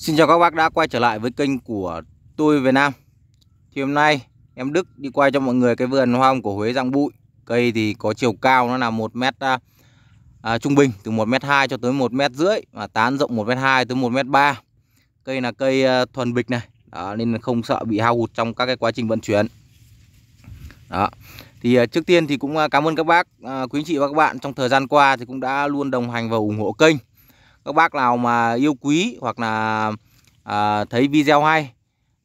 Xin chào các bác đã quay trở lại với kênh của tôi Việt Nam Thì hôm nay em Đức đi quay cho mọi người cái vườn hoa hồng của Huế dạng bụi Cây thì có chiều cao nó là 1 mét à, à, trung bình từ 1 mét 2 cho tới 1 mét rưỡi Và tán rộng 1 mét 2 tới 1 mét 3 Cây là cây à, thuần bịch này Đó, Nên không sợ bị hao hụt trong các cái quá trình vận chuyển Đó thì à, trước tiên thì cũng à, cảm ơn các bác, à, quý anh chị và các bạn trong thời gian qua thì cũng đã luôn đồng hành và ủng hộ kênh các bác nào mà yêu quý hoặc là à, thấy video hay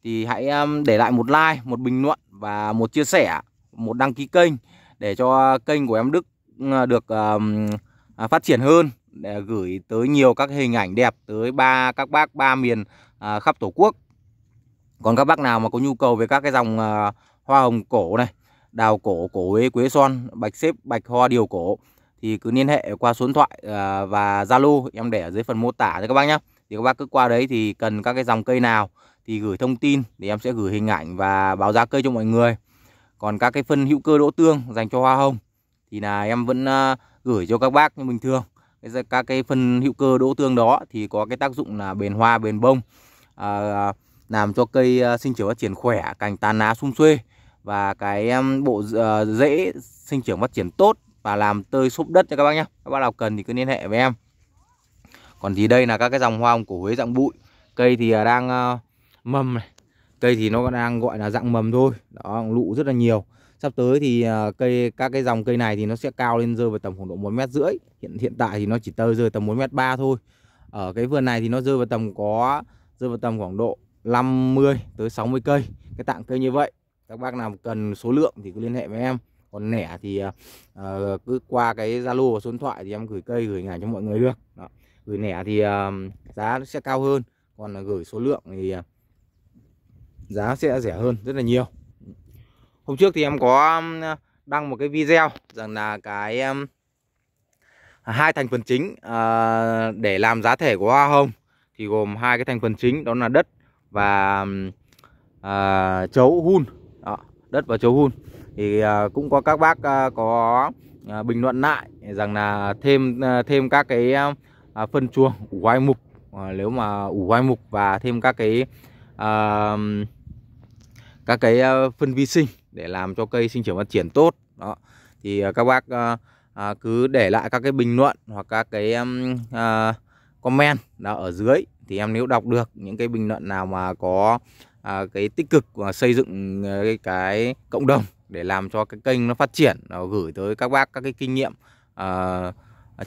thì hãy um, để lại một like một bình luận và một chia sẻ một đăng ký kênh để cho kênh của em Đức uh, được um, à, phát triển hơn để gửi tới nhiều các hình ảnh đẹp tới ba các bác ba miền à, khắp tổ quốc còn các bác nào mà có nhu cầu về các cái dòng à, hoa hồng cổ này đào cổ cổ huế, quế son bạch xếp bạch hoa điều cổ thì cứ liên hệ qua số điện thoại à, và Zalo em để ở dưới phần mô tả cho các bác nhé thì các bác cứ qua đấy thì cần các cái dòng cây nào thì gửi thông tin thì em sẽ gửi hình ảnh và báo giá cây cho mọi người còn các cái phân hữu cơ đỗ tương dành cho hoa hồng thì là em vẫn à, gửi cho các bác như bình thường các cái phân hữu cơ đỗ tương đó thì có cái tác dụng là bền hoa bền bông à, làm cho cây à, sinh trưởng phát triển khỏe cành tán lá sum xuê và cái bộ rễ sinh trưởng phát triển tốt và làm tơi xốp đất cho các bác nhé các bác nào cần thì cứ liên hệ với em còn thì đây là các cái dòng hoa hồng cổ Huế dạng bụi cây thì à, đang uh, mầm này cây thì nó đang gọi là dạng mầm thôi đó lụ rất là nhiều sắp tới thì uh, cây các cái dòng cây này thì nó sẽ cao lên rơi vào tầm khoảng độ một mét rưỡi hiện hiện tại thì nó chỉ tơi rơi tầm một mét ba thôi ở cái vườn này thì nó rơi vào tầm có rơi vào tầm khoảng độ 50 tới 60 cây cái tạng cây như vậy các bác nào cần số lượng thì cứ liên hệ với em còn nẻ thì uh, cứ qua cái zalo và số điện thoại thì em gửi cây gửi ngành cho mọi người được đó. gửi nẻ thì uh, giá nó sẽ cao hơn còn gửi số lượng thì uh, giá sẽ rẻ hơn rất là nhiều hôm trước thì em có đăng một cái video rằng là cái um, hai thành phần chính uh, để làm giá thể của hoa hồng thì gồm hai cái thành phần chính đó là đất và uh, chấu hun đó, đất và chấu hun thì à, cũng có các bác à, có à, bình luận lại rằng là thêm thêm các cái phân chuồng ủ hoai mục ờ, nếu mà ủ hoai mục và thêm các cái các cái phân vi sinh để làm cho cây sinh trưởng phát triển tốt đó thì các bác cứ để lại các cái bình luận hoặc các cái comment đó ở dưới thì em nếu đọc được những cái bình luận nào mà có à, cái tích cực và xây dựng cái, cái cộng đồng để làm cho cái kênh nó phát triển uh, gửi tới các bác các cái kinh nghiệm uh,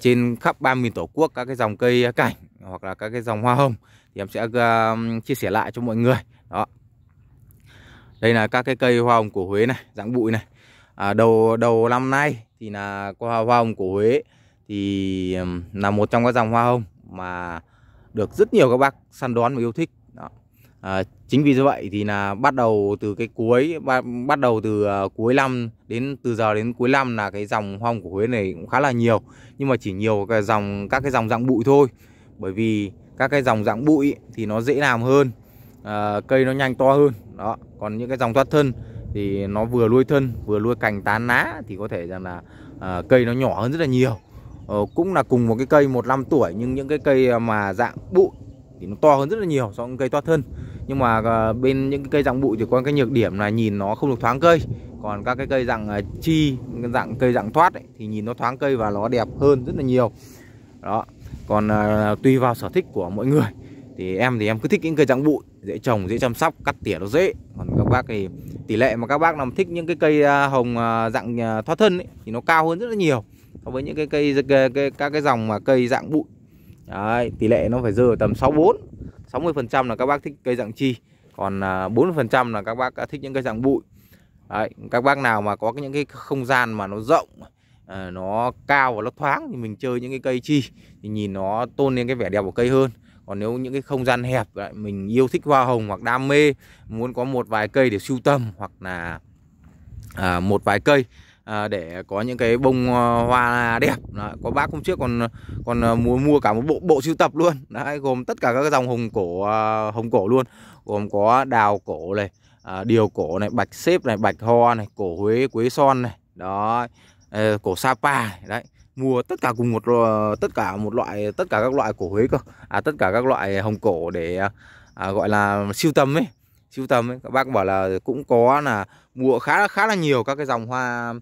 trên khắp ba miền tổ quốc các cái dòng cây cảnh hoặc là các cái dòng hoa hồng thì em sẽ uh, chia sẻ lại cho mọi người đó đây là các cái cây hoa hồng của Huế này dạng bụi này à, đầu đầu năm nay thì là hoa hoa hồng của Huế thì là một trong các dòng hoa hồng mà được rất nhiều các bác săn đón và yêu thích À, chính vì như vậy thì là bắt đầu từ cái cuối bắt, bắt đầu từ uh, cuối năm đến từ giờ đến cuối năm là cái dòng hoa hồng của Huế này cũng khá là nhiều nhưng mà chỉ nhiều cái dòng các cái dòng dạng bụi thôi bởi vì các cái dòng dạng bụi thì nó dễ làm hơn à, cây nó nhanh to hơn đó còn những cái dòng thoát thân thì nó vừa nuôi thân vừa nuôi cành tán lá thì có thể rằng là à, cây nó nhỏ hơn rất là nhiều ờ, cũng là cùng một cái cây một năm tuổi nhưng những cái cây mà dạng bụi thì nó to hơn rất là nhiều so với cây thoát thân nhưng mà ờ, bên những cây dạng bụi thì có cái nhược điểm là nhìn nó không được thoáng cây còn các cái cây dạng ờ, chi dạng cây dạng thoát ấy, thì nhìn nó thoáng cây và nó đẹp hơn rất là nhiều đó còn ờ, tùy vào sở thích của mỗi người thì em thì em cứ thích những cây dạng bụi dễ trồng dễ chăm sóc cắt tỉa nó dễ còn các bác thì tỷ lệ mà các bác làm thích những cái cây hồng dạng thoát thân ấy, thì nó cao hơn rất là nhiều so với những cái cây, cây các cái dòng mà cây dạng bụi Đấy, tỷ lệ nó phải rơi tầm 64 60% là các bác thích cây dạng chi còn 40% à, là các bác thích những cái dạng bụi Đấy, các bác nào mà có những cái không gian mà nó rộng à, nó cao và nó thoáng thì mình chơi những cái cây chi thì nhìn nó tôn lên cái vẻ đẹp của cây hơn còn nếu những cái không gian hẹp lại mình yêu thích hoa hồng hoặc đam mê muốn có một vài cây để sưu tầm hoặc là à, một vài cây à, để có những cái bông ờ, hoa đẹp Đấy, có bác hôm trước còn còn ờ, mua mua cả một bộ bộ sưu tập luôn Đấy, gồm tất cả các dòng hồng cổ ờ, hồng cổ luôn gồm có đào cổ này à, điều cổ này bạch xếp này bạch ho này cổ huế quế son này đó cổ sapa này. đấy mua tất cả cùng một tất cả một loại tất cả các loại cổ huế cơ à tất cả các loại hồng cổ để à, gọi là sưu tầm ấy sưu tầm ấy các bác bảo là cũng có là mua khá khá là nhiều các cái dòng hoa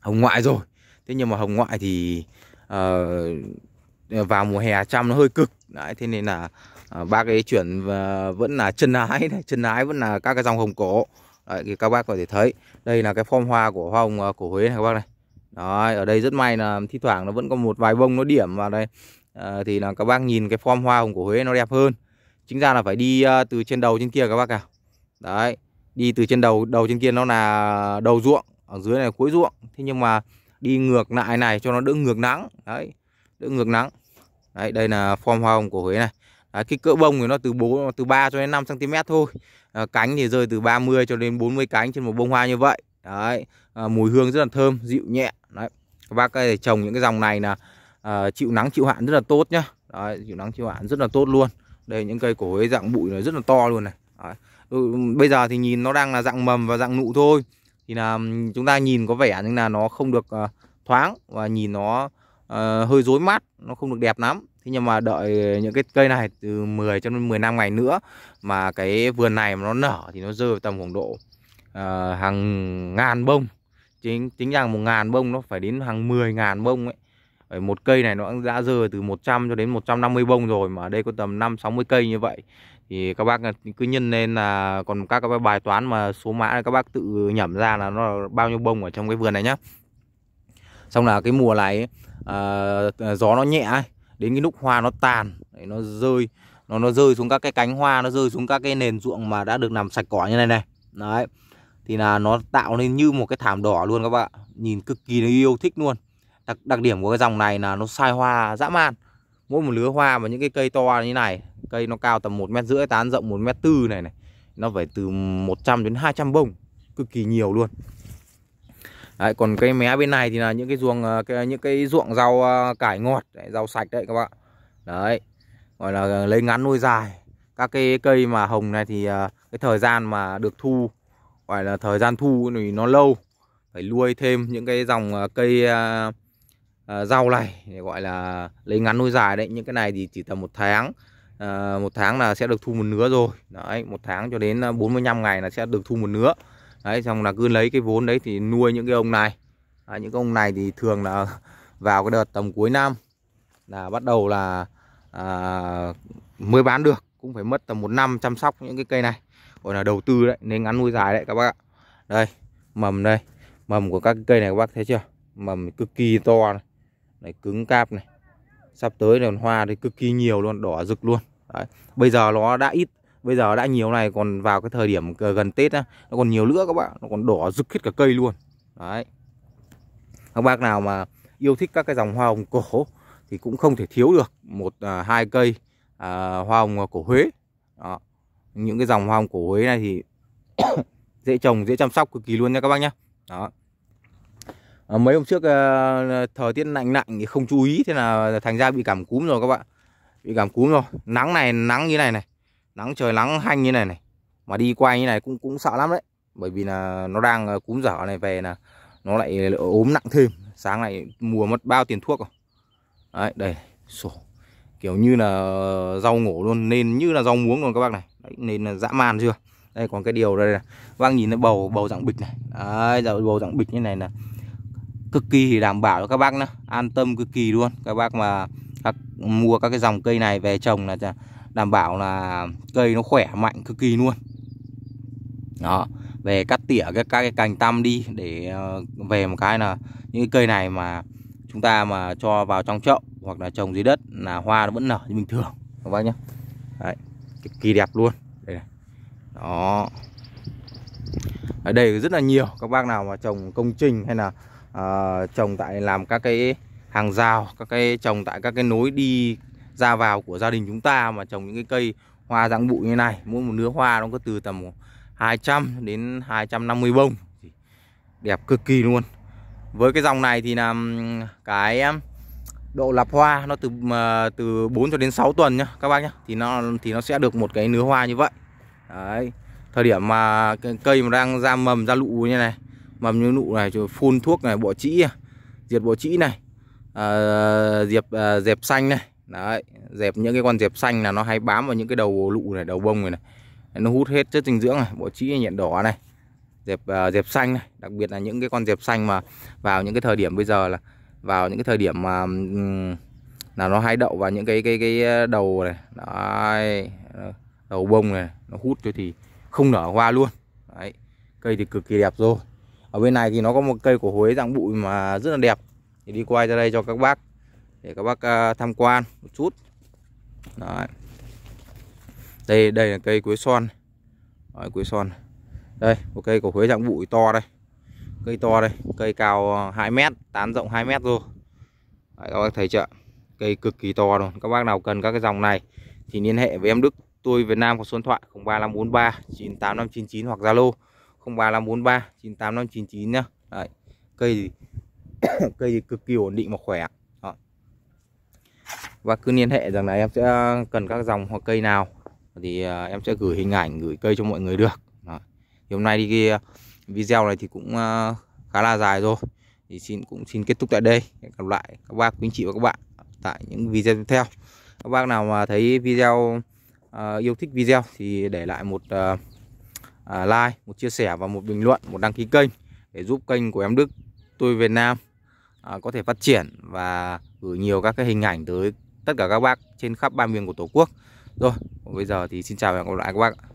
hồng ngoại rồi thế nhưng mà hồng ngoại thì uh, vào mùa hè chăm nó hơi cực đấy thế nên là uh, bác ấy chuyển vẫn là chân ái này chân ái vẫn là các cái dòng hồng cổ đấy, thì các bác có thể thấy đây là cái form hoa của hoa hồng à, cổ Huế này các bác này đấy, ở đây rất may là thi thoảng nó vẫn có một vài bông nó điểm vào đây uh, thì là các bác nhìn cái form hoa hồng cổ Huế nó đẹp hơn chính ra là phải đi uh, từ trên đầu trên kia các bác à đấy đi từ trên đầu đầu trên kia nó là đầu ruộng ở dưới này cuối ruộng thế nhưng mà đi ngược lại này cho nó đỡ ngược nắng đấy đỡ ngược nắng đấy đây là form hoa hồng của Huế này đấy, cái cỡ bông thì nó từ bốn, từ ba cho đến 5 cm thôi à, cánh thì rơi từ 30 cho đến 40 cánh trên một bông hoa như vậy đấy à, mùi hương rất là thơm dịu nhẹ đấy các bác có trồng những cái dòng này là à, chịu nắng chịu hạn rất là tốt nhá đấy, chịu nắng chịu hạn rất là tốt luôn đây những cây của Huế dạng bụi này rất là to luôn này đấy. Ừ, bây giờ thì nhìn nó đang là dạng mầm và dạng nụ thôi thì là chúng ta nhìn có vẻ nhưng là nó không được ờ, thoáng và nhìn nó ờ, hơi rối mắt nó không được đẹp lắm thế nhưng mà đợi những cái cây này từ 10 cho đến 15 ngày nữa mà cái vườn này mà nó nở thì nó rơi vào tầm khoảng độ ờ, hàng ngàn bông chính chính rằng một ngàn bông nó phải đến hàng 10 ngàn bông ấy một cây này nó đã rơi từ 100 cho đến 150 bông rồi mà ở đây có tầm 5 60 cây như vậy. Thì các bác à, cứ nhân lên là còn các các bài toán mà số mã này các bác tự nhẩm ra là nó bao nhiêu bông ở trong cái vườn này nhá. Xong là cái mùa này à, à, gió nó nhẹ đến cái lúc hoa nó tàn, nó rơi nó nó rơi xuống các cái cánh hoa, nó rơi xuống các cái nền ruộng mà đã được làm sạch cỏ như này này. Đấy thì là nó tạo nên như một cái thảm đỏ luôn các bạn nhìn cực kỳ là yêu thích luôn đặc, đặc điểm của cái dòng này là nó sai hoa dã man mỗi một lứa hoa và những cái cây to như này cây nó cao tầm một mét rưỡi tán rộng một mét tư này này nó phải từ 100 đến 200 bông cực kỳ nhiều luôn Đấy, còn cây mé bên này thì là những cái ruộng ờ, cái, những cái ruộng rau ờ, cải ngọt đấy, rau sạch đấy các bạn đấy gọi là lấy ngắn nuôi dài các cái cây mà hồng này thì ờ, cái thời gian mà được thu gọi là thời gian thu thì nó lâu phải nuôi thêm những cái dòng cây à, rau này gọi là lấy ngắn nuôi dài đấy những cái này thì chỉ tầm một tháng à, một tháng là sẽ được thu một nửa rồi đấy một tháng cho đến 45 ờ, ngày là sẽ được thu một nửa đấy xong là cứ lấy cái vốn đấy thì nuôi những cái ông này à, những cái ông này thì thường là vào cái đợt tầm cuối năm là bắt đầu là à, mới bán được cũng phải mất tầm một năm chăm sóc những cái cây này gọi là đầu tư đấy nên ngắn nuôi dài đấy các bác ạ đây mầm đây mầm của các cây này các bác thấy chưa mầm cực kỳ to này này cứng cáp này sắp tới là hoa thì cực kỳ nhiều luôn đỏ rực luôn Đấy. bây giờ nó đã ít bây giờ đã nhiều này còn vào cái thời điểm gần tết á, nó còn nhiều nữa các bạn nó còn đỏ rực hết cả cây luôn Đấy. các bác nào mà yêu thích các cái dòng hoa hồng cổ thì cũng không thể thiếu được một à, hai cây à, hoa hồng cổ Huế Đó. những cái dòng hoa hồng cổ Huế này thì dễ trồng dễ chăm sóc cực kỳ luôn nha các bác nhé đó Ờ, mấy hôm trước à, thời tiết lạnh lạnh thì không chú ý thế là thành ra bị cảm cúm rồi các bạn bị cảm cúm rồi nắng này nắng như này này nắng trời nắng hanh như này này mà đi quay như này cũng cũng sợ lắm đấy bởi vì là nó đang ờ, cúm dở này về là nó lại ốm nặng thêm sáng này mua mất bao tiền thuốc rồi đấy đây sổ kiểu như là rau ngổ luôn nên như là rau muống luôn các bác này đấy, nên là dã man chưa đây còn cái điều đây là các bác nhìn nó bầu bầu dạng bịch này đấy, bầu dạng bịch như này là cực kỳ đảm bảo cho các bác nữa an tâm cực kỳ luôn các bác mà các, mua các cái dòng cây này về trồng là đảm bảo là cây nó khỏe mạnh cực kỳ luôn đó về cắt tỉa các, các cái cành tăm đi để ờ, về một cái là những cái cây này mà chúng ta mà cho vào trong chậu hoặc là trồng dưới đất là hoa nó vẫn nở như bình thường các bác nhé Đấy, cực kỳ đẹp luôn đây này. đó ở đây rất là nhiều các bác nào mà trồng công trình hay là à, trồng tại làm các cái hàng rào các cái trồng tại các cái nối đi ra vào của gia đình chúng ta mà trồng những cái cây hoa dạng bụi như này mỗi một nứa hoa nó có từ tầm 200 đến 250 bông đẹp cực kỳ luôn với cái dòng này thì là cái độ lập hoa nó từ ờ, từ 4 cho đến 6 tuần nhá các bác nhá thì nó thì nó sẽ được một cái nứa hoa như vậy đấy thời điểm mà cây mà đang ra mầm ra lụ như này mầm như nụ này rồi phun thuốc này bọ trĩ à. diệt bọ trĩ này à, diệp à, dẹp xanh này đấy dẹp những cái con dẹp xanh là nó hay bám vào những cái đầu lụ này đầu bông này, này. nó hút hết chất dinh dưỡng này bọ trĩ nhện đỏ này dẹp à, dẹp xanh này đặc biệt là những cái con dẹp xanh mà vào những cái thời điểm bây giờ là vào những cái thời điểm mà là nó hay đậu vào những cái cái cái đầu này đấy đầu bông này nó hút cho thì không nở hoa luôn đấy cây thì cực kỳ đẹp rồi ở bên này thì nó có một cây của Huế dạng bụi mà rất là đẹp thì đi quay ra đây cho các bác để các bác à, tham quan một chút Đấy. đây đây là cây quế son Đấy, quế son đây một cây của Huế dạng bụi to đây cây to đây cây cao 2 à, mét tán rộng 2 mét rồi Đấy, các bác thấy chưa cây cực kỳ to luôn các bác nào cần các cái dòng này thì liên hệ với em Đức tôi Việt Nam có số điện thoại 03543 98599 hoặc Zalo 0354398599 nhá. Đấy. Cây thì cây thì cực kỳ ổn định và khỏe. Đó. Và cứ liên hệ rằng là em sẽ à, cần các dòng hoặc cây nào thì à, em sẽ gửi hình ảnh gửi cây cho mọi người được. Đó. Thì hôm nay thì cái à, video này thì cũng khá là dài rồi. Thì xin cũng xin kết thúc tại đây. Hẹn gặp lại các bác quý anh chị và các bạn tại những video tiếp theo. Các bác nào mà thấy video uh, yêu thích video thì để lại một uh, À, like, một chia sẻ và một bình luận, một đăng ký kênh để giúp kênh của em Đức tôi Việt Nam à, có thể phát triển và gửi nhiều các cái hình ảnh tới tất cả các bác trên khắp ba miền của Tổ quốc. Rồi, bây giờ thì xin chào và hẹn gặp lại các bác.